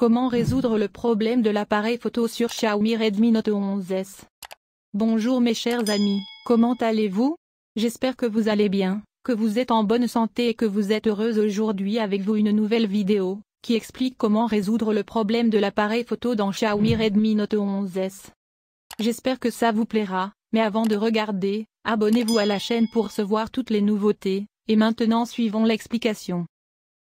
Comment résoudre le problème de l'appareil photo sur Xiaomi Redmi Note 11S Bonjour mes chers amis, comment allez-vous J'espère que vous allez bien, que vous êtes en bonne santé et que vous êtes heureuse aujourd'hui avec vous une nouvelle vidéo, qui explique comment résoudre le problème de l'appareil photo dans Xiaomi Redmi Note 11S. J'espère que ça vous plaira, mais avant de regarder, abonnez-vous à la chaîne pour recevoir toutes les nouveautés, et maintenant suivons l'explication.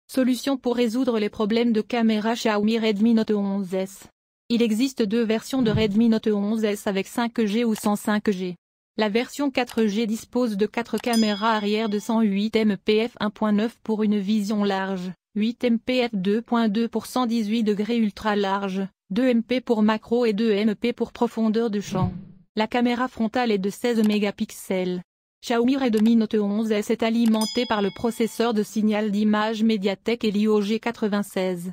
Solution pour résoudre les problèmes de caméra Xiaomi Redmi Note 11S. Il existe deux versions de Redmi Note 11S avec 5G ou sans 5G. La version 4G dispose de quatre caméras arrière de 108 mpf 1.9 pour une vision large, 8 mpf 2.2 pour 118 degrés ultra large, 2 MP pour macro et 2 MP pour profondeur de champ. La caméra frontale est de 16 mégapixels. Xiaomi Redmi Note 11S est alimenté par le processeur de signal d'image Mediatek Helio G96.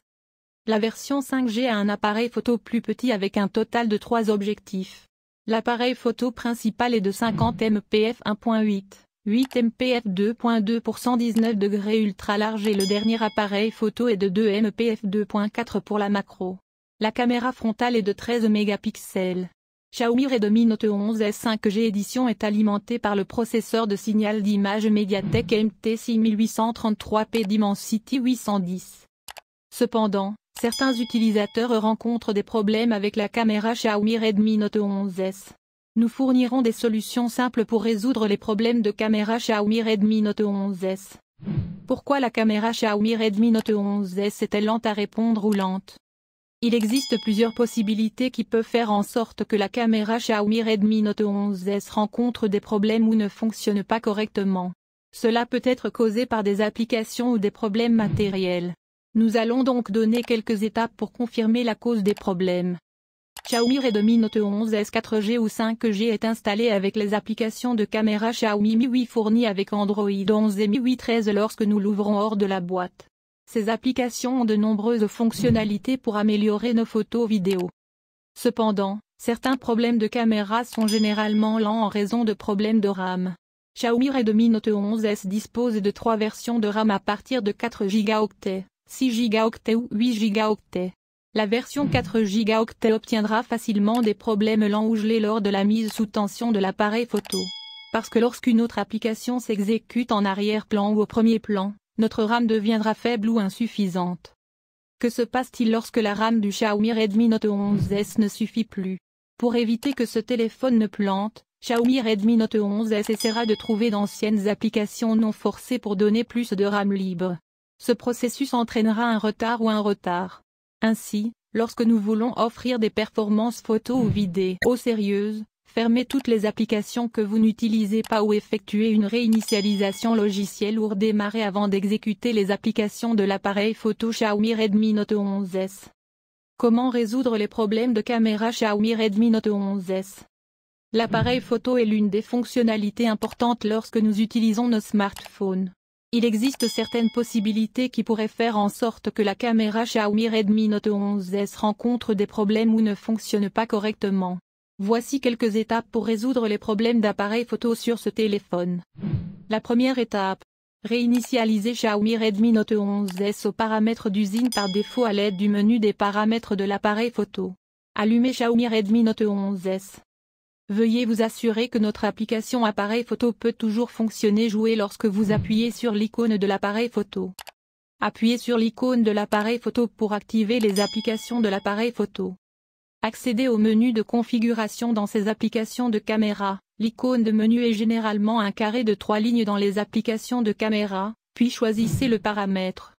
La version 5G a un appareil photo plus petit avec un total de 3 objectifs. L'appareil photo principal est de 50 mpf 1.8, 8 mpf 2.2 pour 119 degrés ultra large et le dernier appareil photo est de 2 mpf 2.4 pour la macro. La caméra frontale est de 13 mégapixels. Xiaomi Redmi Note 11 S 5G édition est alimenté par le processeur de signal d'image Mediatek MT6833P Dimensity 810. Cependant, certains utilisateurs rencontrent des problèmes avec la caméra Xiaomi Redmi Note 11 S. Nous fournirons des solutions simples pour résoudre les problèmes de caméra Xiaomi Redmi Note 11 S. Pourquoi la caméra Xiaomi Redmi Note 11 S est-elle lente à répondre ou lente il existe plusieurs possibilités qui peuvent faire en sorte que la caméra Xiaomi Redmi Note 11S rencontre des problèmes ou ne fonctionne pas correctement. Cela peut être causé par des applications ou des problèmes matériels. Nous allons donc donner quelques étapes pour confirmer la cause des problèmes. Xiaomi Redmi Note 11S 4G ou 5G est installé avec les applications de caméra Xiaomi 8 fournies avec Android 11 et 8 13 lorsque nous l'ouvrons hors de la boîte. Ces applications ont de nombreuses fonctionnalités pour améliorer nos photos vidéo. Cependant, certains problèmes de caméra sont généralement lents en raison de problèmes de RAM. Xiaomi Redmi Note 11S dispose de trois versions de RAM à partir de 4 Go, 6 Go ou 8 Go. La version 4 Go obtiendra facilement des problèmes lents ou gelés lors de la mise sous tension de l'appareil photo. Parce que lorsqu'une autre application s'exécute en arrière-plan ou au premier plan, notre RAM deviendra faible ou insuffisante. Que se passe-t-il lorsque la RAM du Xiaomi Redmi Note 11S ne suffit plus Pour éviter que ce téléphone ne plante, Xiaomi Redmi Note 11S essaiera de trouver d'anciennes applications non forcées pour donner plus de RAM libre. Ce processus entraînera un retard ou un retard. Ainsi, lorsque nous voulons offrir des performances photo ou vidéo sérieuses, Fermez toutes les applications que vous n'utilisez pas ou effectuez une réinitialisation logicielle ou redémarrez avant d'exécuter les applications de l'appareil photo Xiaomi Redmi Note 11S. Comment résoudre les problèmes de caméra Xiaomi Redmi Note 11S L'appareil photo est l'une des fonctionnalités importantes lorsque nous utilisons nos smartphones. Il existe certaines possibilités qui pourraient faire en sorte que la caméra Xiaomi Redmi Note 11S rencontre des problèmes ou ne fonctionne pas correctement. Voici quelques étapes pour résoudre les problèmes d'appareil photo sur ce téléphone. La première étape. Réinitialiser Xiaomi Redmi Note 11S aux paramètres d'usine par défaut à l'aide du menu des paramètres de l'appareil photo. Allumez Xiaomi Redmi Note 11S. Veuillez vous assurer que notre application appareil photo peut toujours fonctionner jouer lorsque vous appuyez sur l'icône de l'appareil photo. Appuyez sur l'icône de l'appareil photo pour activer les applications de l'appareil photo. Accédez au menu de configuration dans ces applications de caméra. L'icône de menu est généralement un carré de trois lignes dans les applications de caméra, puis choisissez le paramètre.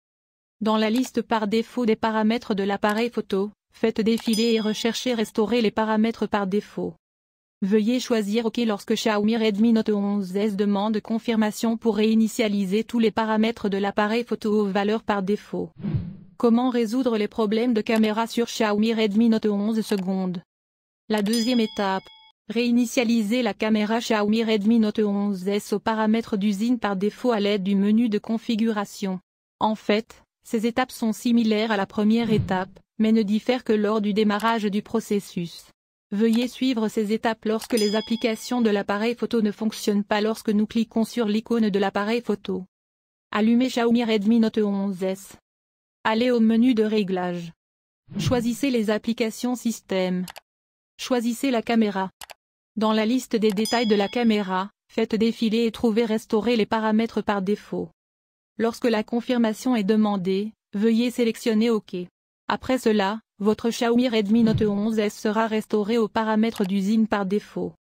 Dans la liste par défaut des paramètres de l'appareil photo, faites défiler et recherchez restaurer les paramètres par défaut. Veuillez choisir OK lorsque Xiaomi Redmi Note 11S demande confirmation pour réinitialiser tous les paramètres de l'appareil photo aux valeurs par défaut. Comment résoudre les problèmes de caméra sur Xiaomi Redmi Note 11 secondes La deuxième étape. Réinitialiser la caméra Xiaomi Redmi Note 11S aux paramètres d'usine par défaut à l'aide du menu de configuration. En fait, ces étapes sont similaires à la première étape, mais ne diffèrent que lors du démarrage du processus. Veuillez suivre ces étapes lorsque les applications de l'appareil photo ne fonctionnent pas lorsque nous cliquons sur l'icône de l'appareil photo. Allumez Xiaomi Redmi Note 11S. Allez au menu de réglage. Choisissez les applications système. Choisissez la caméra. Dans la liste des détails de la caméra, faites défiler et trouvez restaurer les paramètres par défaut. Lorsque la confirmation est demandée, veuillez sélectionner OK. Après cela, votre Xiaomi Redmi Note 11S sera restauré aux paramètres d'usine par défaut.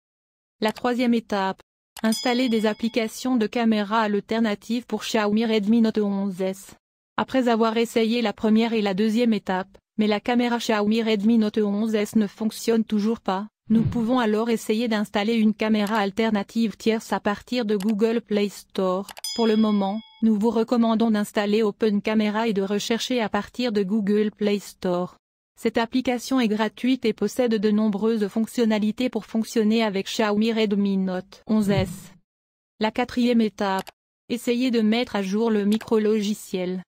La troisième étape. Installez des applications de caméra alternatives pour Xiaomi Redmi Note 11S. Après avoir essayé la première et la deuxième étape, mais la caméra Xiaomi Redmi Note 11S ne fonctionne toujours pas, nous pouvons alors essayer d'installer une caméra alternative tierce à partir de Google Play Store. Pour le moment, nous vous recommandons d'installer Open Camera et de rechercher à partir de Google Play Store. Cette application est gratuite et possède de nombreuses fonctionnalités pour fonctionner avec Xiaomi Redmi Note 11S. La quatrième étape. Essayez de mettre à jour le micro-logiciel.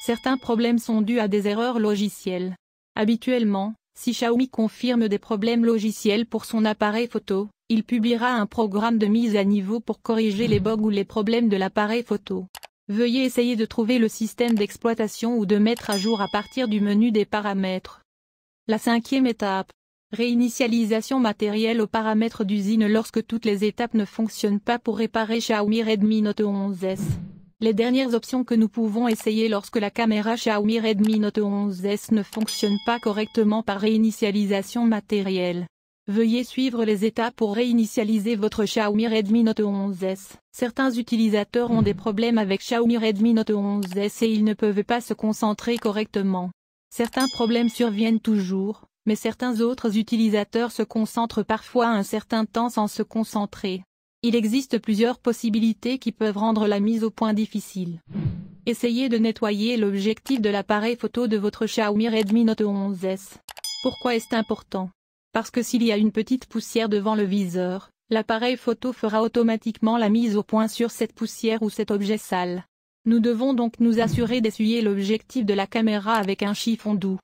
Certains problèmes sont dus à des erreurs logicielles. Habituellement, si Xiaomi confirme des problèmes logiciels pour son appareil photo, il publiera un programme de mise à niveau pour corriger les bugs ou les problèmes de l'appareil photo. Veuillez essayer de trouver le système d'exploitation ou de mettre à jour à partir du menu des paramètres. La cinquième étape. Réinitialisation matérielle aux paramètres d'usine lorsque toutes les étapes ne fonctionnent pas pour réparer Xiaomi Redmi Note 11S. Les dernières options que nous pouvons essayer lorsque la caméra Xiaomi Redmi Note 11S ne fonctionne pas correctement par réinitialisation matérielle. Veuillez suivre les étapes pour réinitialiser votre Xiaomi Redmi Note 11S. Certains utilisateurs ont des problèmes avec Xiaomi Redmi Note 11S et ils ne peuvent pas se concentrer correctement. Certains problèmes surviennent toujours, mais certains autres utilisateurs se concentrent parfois un certain temps sans se concentrer. Il existe plusieurs possibilités qui peuvent rendre la mise au point difficile. Essayez de nettoyer l'objectif de l'appareil photo de votre Xiaomi Redmi Note 11S. Pourquoi est-ce important Parce que s'il y a une petite poussière devant le viseur, l'appareil photo fera automatiquement la mise au point sur cette poussière ou cet objet sale. Nous devons donc nous assurer d'essuyer l'objectif de la caméra avec un chiffon doux.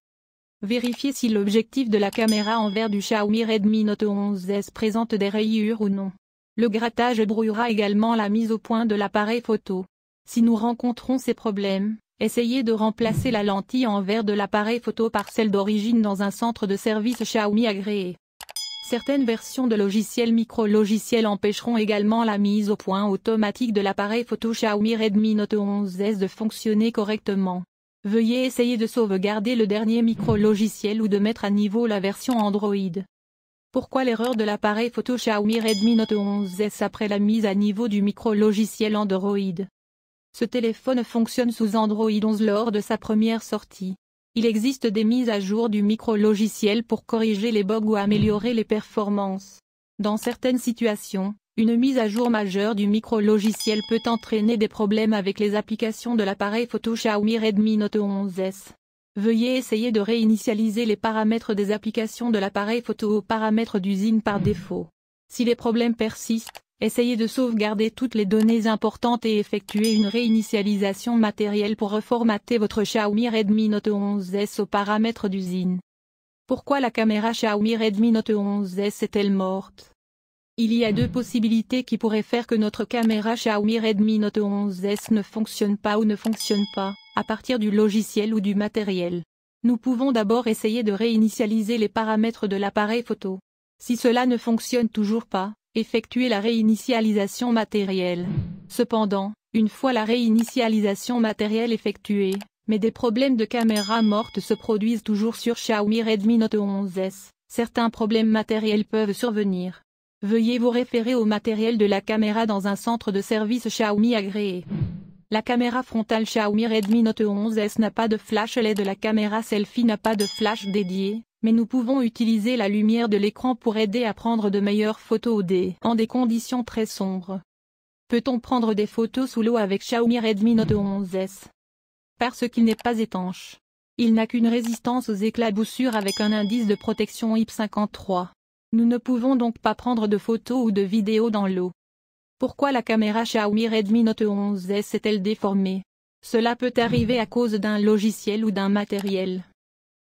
Vérifiez si l'objectif de la caméra envers du Xiaomi Redmi Note 11S présente des rayures ou non. Le grattage brouillera également la mise au point de l'appareil photo. Si nous rencontrons ces problèmes, essayez de remplacer la lentille en verre de l'appareil photo par celle d'origine dans un centre de service Xiaomi agréé. Certaines versions de logiciels micro-logiciels empêcheront également la mise au point automatique de l'appareil photo Xiaomi Redmi Note 11S de fonctionner correctement. Veuillez essayer de sauvegarder le dernier micro-logiciel ou de mettre à niveau la version Android. Pourquoi l'erreur de l'appareil photo Xiaomi Redmi Note 11S après la mise à niveau du micro-logiciel Android Ce téléphone fonctionne sous Android 11 lors de sa première sortie. Il existe des mises à jour du micro-logiciel pour corriger les bugs ou améliorer les performances. Dans certaines situations, une mise à jour majeure du micro-logiciel peut entraîner des problèmes avec les applications de l'appareil photo Xiaomi Redmi Note 11S. Veuillez essayer de réinitialiser les paramètres des applications de l'appareil photo aux paramètres d'usine par défaut. Si les problèmes persistent, essayez de sauvegarder toutes les données importantes et effectuez une réinitialisation matérielle pour reformater votre Xiaomi Redmi Note 11S aux paramètres d'usine. Pourquoi la caméra Xiaomi Redmi Note 11S est-elle morte Il y a deux possibilités qui pourraient faire que notre caméra Xiaomi Redmi Note 11S ne fonctionne pas ou ne fonctionne pas à partir du logiciel ou du matériel. Nous pouvons d'abord essayer de réinitialiser les paramètres de l'appareil photo. Si cela ne fonctionne toujours pas, effectuez la réinitialisation matérielle. Cependant, une fois la réinitialisation matérielle effectuée, mais des problèmes de caméra morte se produisent toujours sur Xiaomi Redmi Note 11S, certains problèmes matériels peuvent survenir. Veuillez vous référer au matériel de la caméra dans un centre de service Xiaomi agréé. La caméra frontale Xiaomi Redmi Note 11S n'a pas de flash LED. La caméra selfie n'a pas de flash dédié, mais nous pouvons utiliser la lumière de l'écran pour aider à prendre de meilleures photos au dé en des conditions très sombres. Peut-on prendre des photos sous l'eau avec Xiaomi Redmi Note 11S Parce qu'il n'est pas étanche. Il n'a qu'une résistance aux éclaboussures avec un indice de protection IP53. Nous ne pouvons donc pas prendre de photos ou de vidéos dans l'eau. Pourquoi la caméra Xiaomi Redmi Note 11S est-elle déformée Cela peut arriver à cause d'un logiciel ou d'un matériel.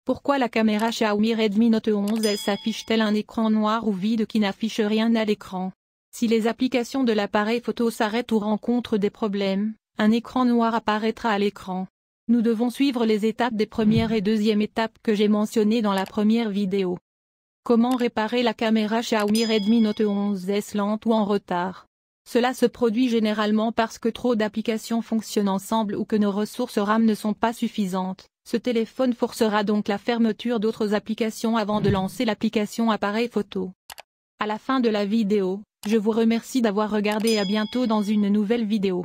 Pourquoi la caméra Xiaomi Redmi Note 11S affiche-t-elle un écran noir ou vide qui n'affiche rien à l'écran Si les applications de l'appareil photo s'arrêtent ou rencontrent des problèmes, un écran noir apparaîtra à l'écran. Nous devons suivre les étapes des premières et deuxième étapes que j'ai mentionnées dans la première vidéo. Comment réparer la caméra Xiaomi Redmi Note 11S lente ou en retard cela se produit généralement parce que trop d'applications fonctionnent ensemble ou que nos ressources RAM ne sont pas suffisantes. Ce téléphone forcera donc la fermeture d'autres applications avant de lancer l'application appareil photo. À la fin de la vidéo, je vous remercie d'avoir regardé et à bientôt dans une nouvelle vidéo.